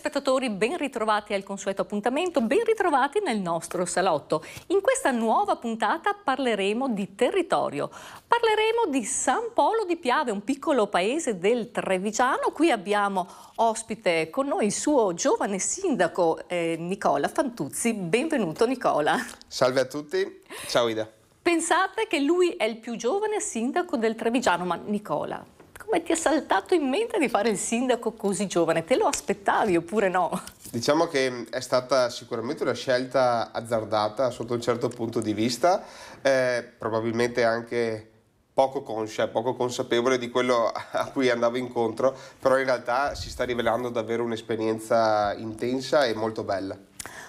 telespettatori, ben ritrovati al consueto appuntamento, ben ritrovati nel nostro salotto. In questa nuova puntata parleremo di territorio. Parleremo di San Polo di Piave, un piccolo paese del Trevigiano. Qui abbiamo ospite con noi il suo giovane sindaco eh, Nicola Fantuzzi. Benvenuto Nicola. Salve a tutti. Ciao Ida. Pensate che lui è il più giovane sindaco del Trevigiano, ma Nicola, come ti è saltato in mente di fare il sindaco così giovane? Te lo aspettavi oppure no? Diciamo che è stata sicuramente una scelta azzardata sotto un certo punto di vista, eh, probabilmente anche poco conscia, poco consapevole di quello a cui andavo incontro, però in realtà si sta rivelando davvero un'esperienza intensa e molto bella.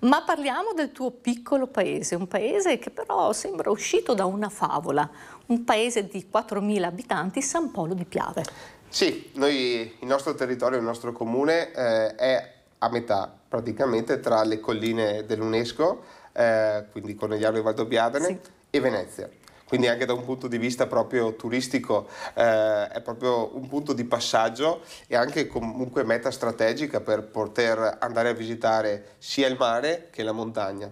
Ma parliamo del tuo piccolo paese, un paese che però sembra uscito da una favola, un paese di 4.000 abitanti, San Polo di Piave. Sì, noi, il nostro territorio, il nostro comune eh, è a metà praticamente tra le colline dell'UNESCO, eh, quindi Cornegliano e Valdobbiadene, sì. e Venezia quindi anche da un punto di vista proprio turistico eh, è proprio un punto di passaggio e anche comunque meta strategica per poter andare a visitare sia il mare che la montagna.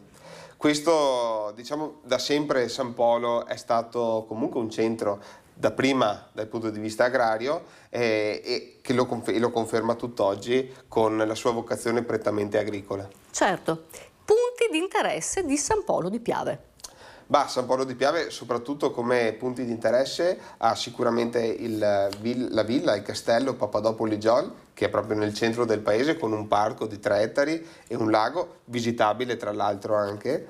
Questo, diciamo, da sempre San Polo è stato comunque un centro da prima dal punto di vista agrario eh, e che lo, confer- lo conferma tutt'oggi con la sua vocazione prettamente agricola. Certo. Punti di interesse di San Polo di Piave. Bah, San Paolo di Piave, soprattutto come punti di interesse, ha sicuramente il, eh, la villa, il castello Papadopoli Giol, che è proprio nel centro del paese, con un parco di 3 ettari e un lago, visitabile tra l'altro anche.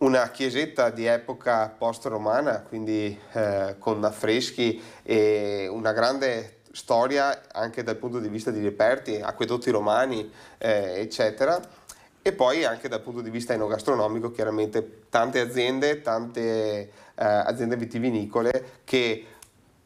Una chiesetta di epoca post-romana, quindi eh, con affreschi e una grande storia anche dal punto di vista di reperti, acquedotti romani, eh, eccetera e poi anche dal punto di vista enogastronomico chiaramente tante aziende, tante eh, aziende vitivinicole che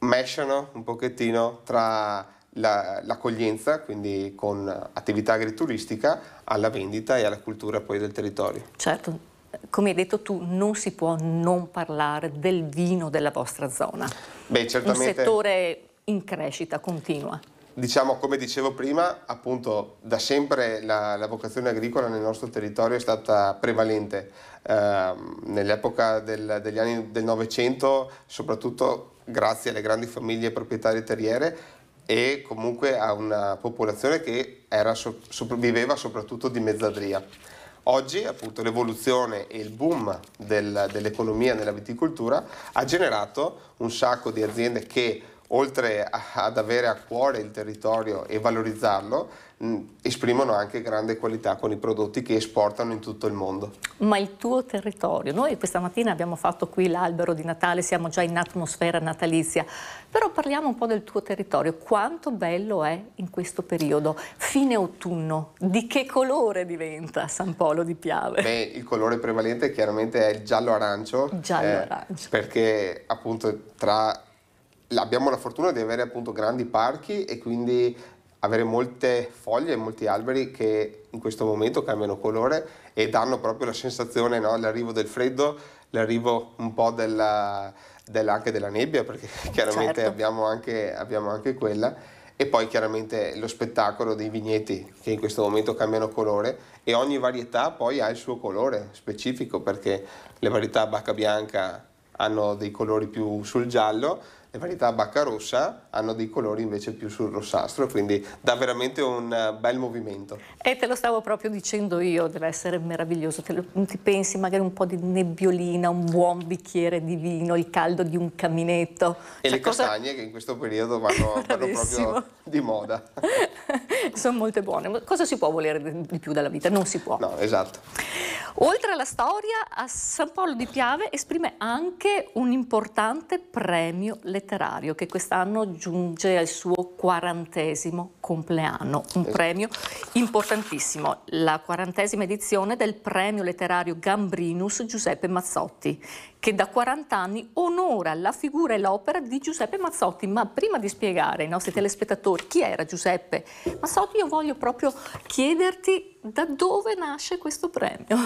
mesciano un pochettino tra la, l'accoglienza, quindi con attività agrituristica, alla vendita e alla cultura poi del territorio. Certo, come hai detto tu, non si può non parlare del vino della vostra zona. Beh, certamente. Un settore in crescita continua diciamo, come dicevo prima, appunto da sempre la, la vocazione agricola nel nostro territorio è stata prevalente. Eh, nell'epoca del, degli anni del Novecento, soprattutto grazie alle grandi famiglie proprietarie terriere e comunque a una popolazione che era, sopravviveva soprattutto di mezzadria. Oggi appunto l'evoluzione e il boom del, dell'economia nella viticoltura ha generato un sacco di aziende che oltre ad avere a cuore il territorio e valorizzarlo, mm, esprimono anche grande qualità con i prodotti che esportano in tutto il mondo. Ma il tuo territorio, noi questa mattina abbiamo fatto qui l'albero di Natale, siamo già in atmosfera natalizia, però parliamo un po' del tuo territorio, quanto bello è in questo periodo, fine autunno, di che colore diventa San Polo di Piave? Beh, il colore prevalente chiaramente è il giallo-arancio, giallo-arancio. Eh, perché appunto tra abbiamo la fortuna di avere appunto grandi parchi e quindi avere molte foglie e molti alberi che in questo momento cambiano colore e danno proprio la sensazione, no? l'arrivo del freddo, l'arrivo un po' della, della, anche della nebbia, perché certo. chiaramente certo. abbiamo, anche, abbiamo anche quella e poi chiaramente lo spettacolo dei vigneti che in questo momento cambiano colore e ogni varietà poi ha il suo colore specifico perché le varietà bacca bianca hanno dei colori più sul giallo le varietà Baccarossa hanno dei colori invece più sul rossastro, quindi dà veramente un eh, bel movimento. E te lo stavo proprio dicendo io, deve essere meraviglioso, te lo, ti pensi magari un po' di nebbiolina, un buon bicchiere di vino, il caldo di un caminetto. E cioè le cosa... castagne che in questo periodo vanno, vanno proprio di moda. Sono molte buone, Ma cosa si può volere di più dalla vita? Non si può. No, esatto. Oltre alla storia, a San Paolo di Piave esprime anche un importante premio letterario che quest'anno giunge al suo quarantesimo compleanno, un esatto. premio importantissimo, la quarantesima edizione del premio letterario Gambrinus Giuseppe Mazzotti, che da 40 anni onora la figura e l'opera di Giuseppe Mazzotti. Ma prima di spiegare ai nostri telespettatori chi era Giuseppe Mazzotti, io voglio proprio chiederti da dove nasce questo premio.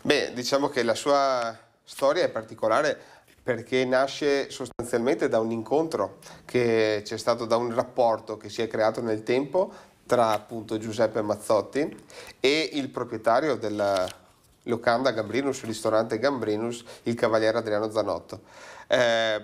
Beh, diciamo che la sua storia è particolare perché nasce sostanzialmente da un incontro che c'è stato, da un rapporto che si è creato nel tempo tra appunto Giuseppe Mazzotti e il proprietario della locanda Gambrinus, il ristorante Gambrinus, il cavaliere Adriano Zanotto. Eh,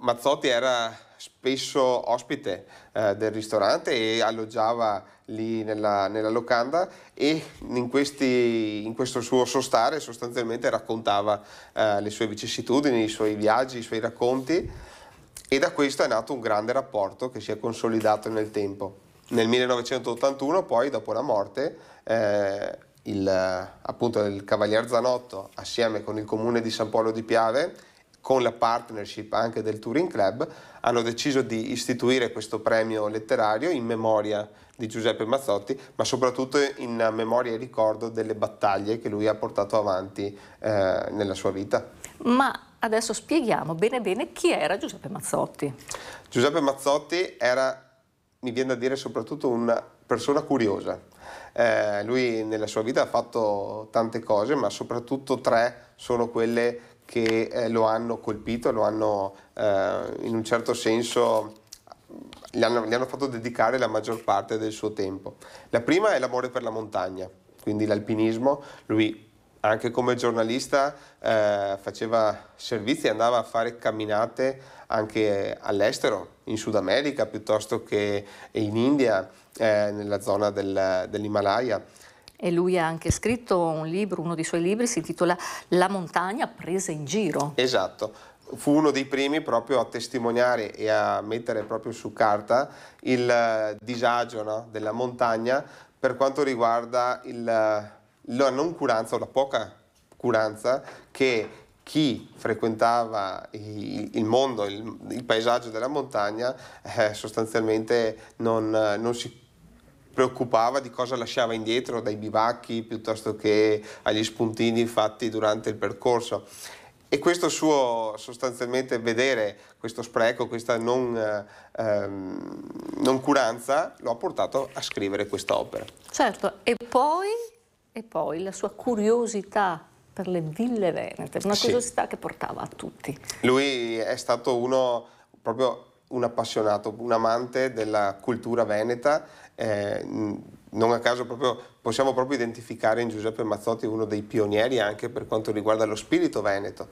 Mazzotti era spesso ospite eh, del ristorante e alloggiava lì nella, nella locanda e in, questi, in, questo suo sostare sostanzialmente raccontava eh, le sue vicissitudini, i suoi viaggi, i suoi racconti e da questo è nato un grande rapporto che si è consolidato nel tempo. Nel 1981 poi, dopo la morte, eh, il, appunto il Cavalier Zanotto assieme con il comune di San Polo di Piave con la partnership anche del Touring Club, hanno deciso di istituire questo premio letterario in memoria di Giuseppe Mazzotti, ma soprattutto in memoria e ricordo delle battaglie che lui ha portato avanti eh, nella sua vita. Ma adesso spieghiamo bene bene chi era Giuseppe Mazzotti. Giuseppe Mazzotti era, mi viene da dire, soprattutto una persona curiosa. Eh, lui nella sua vita ha fatto tante cose, ma soprattutto tre sono quelle che eh, lo hanno colpito, lo hanno eh, in un certo senso gli hanno, gli hanno, fatto dedicare la maggior parte del suo tempo. La prima è l'amore per la montagna, quindi l'alpinismo. Lui anche come giornalista eh, faceva servizi, andava a fare camminate anche all'estero, in Sud America piuttosto che in India, eh, nella zona del, dell'Himalaya e lui ha anche scritto un libro, uno dei suoi libri si intitola La montagna presa in giro. Esatto. Fu uno dei primi proprio a testimoniare e a mettere proprio su carta il eh, disagio no, della montagna per quanto riguarda il, eh, la curanza o la poca curanza che chi frequentava il mondo, il, il paesaggio della montagna, eh, sostanzialmente non, eh, non si preoccupava di cosa lasciava indietro dai bivacchi piuttosto che agli spuntini fatti durante il percorso. E questo suo sostanzialmente vedere questo spreco, questa non, eh, ehm, non curanza, lo ha portato a scrivere quest'opera. Certo, e poi, e poi la sua curiosità per le ville venete, una curiosità che portava a tutti. Lui è stato uno proprio un appassionato, un amante della cultura veneta. Eh, non a caso proprio, possiamo proprio identificare in Giuseppe Mazzotti uno dei pionieri anche per quanto riguarda lo spirito veneto,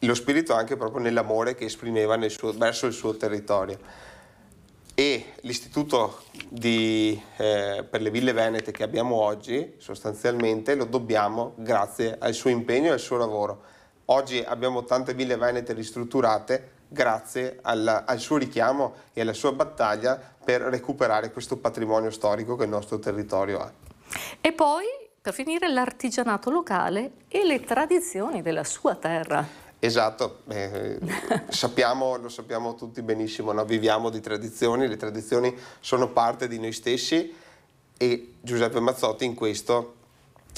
lo spirito anche proprio nell'amore che esprimeva nel suo, verso il suo territorio. E l'istituto di, eh, per le ville venete che abbiamo oggi sostanzialmente lo dobbiamo grazie al suo impegno e al suo lavoro. Oggi abbiamo tante ville venete ristrutturate grazie al, al suo richiamo e alla sua battaglia per recuperare questo patrimonio storico che il nostro territorio ha. E poi, per finire, l'artigianato locale e le tradizioni della sua terra. Esatto, eh, sappiamo, lo sappiamo tutti benissimo, no? viviamo di tradizioni, le tradizioni sono parte di noi stessi e Giuseppe Mazzotti in questo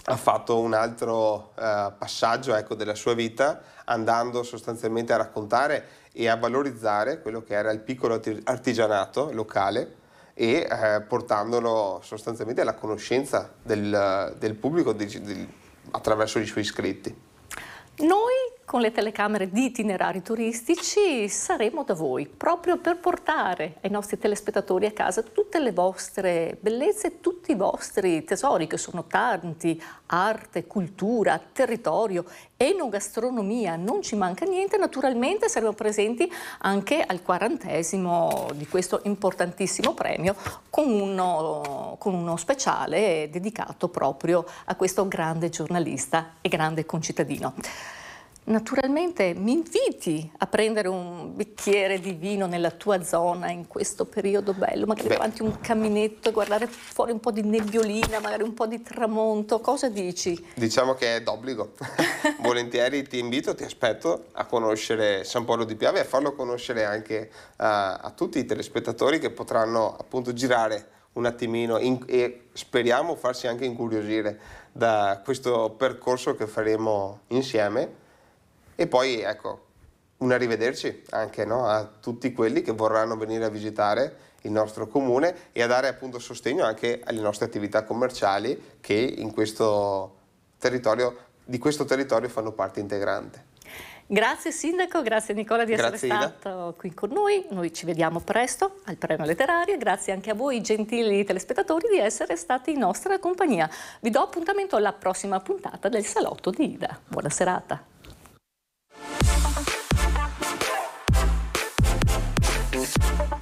ha fatto un altro eh, passaggio ecco, della sua vita andando sostanzialmente a raccontare e a valorizzare quello che era il piccolo artigianato locale e eh, portandolo sostanzialmente alla conoscenza del, del pubblico di, di, attraverso i suoi iscritti. Noi con le telecamere di itinerari turistici saremo da voi proprio per portare ai nostri telespettatori a casa tutte le vostre bellezze, tutti i vostri tesori che sono tanti, arte, cultura, territorio, enogastronomia, non ci manca niente, naturalmente saremo presenti anche al quarantesimo di questo importantissimo premio con uno, con uno speciale dedicato proprio a questo grande giornalista e grande concittadino naturalmente mi inviti a prendere un bicchiere di vino nella tua zona in questo periodo bello, magari Beh. davanti a un caminetto guardare fuori un po' di nebbiolina, magari un po' di tramonto, cosa dici? Diciamo che è d'obbligo, volentieri ti invito, ti aspetto a conoscere San Paolo di Piave e a farlo conoscere anche a, eh, a tutti i telespettatori che potranno appunto girare un attimino in, e speriamo farsi anche incuriosire da questo percorso che faremo insieme e poi ecco, un arrivederci anche no, a tutti quelli che vorranno venire a visitare il nostro comune e a dare appunto sostegno anche alle nostre attività commerciali che in questo territorio, di questo territorio fanno parte integrante. Grazie Sindaco, grazie Nicola di grazie essere Ida. stato qui con noi, noi ci vediamo presto al Premio Letterario grazie anche a voi gentili telespettatori di essere stati in nostra compagnia. Vi do appuntamento alla prossima puntata del Salotto di Ida. Buona serata. Bye.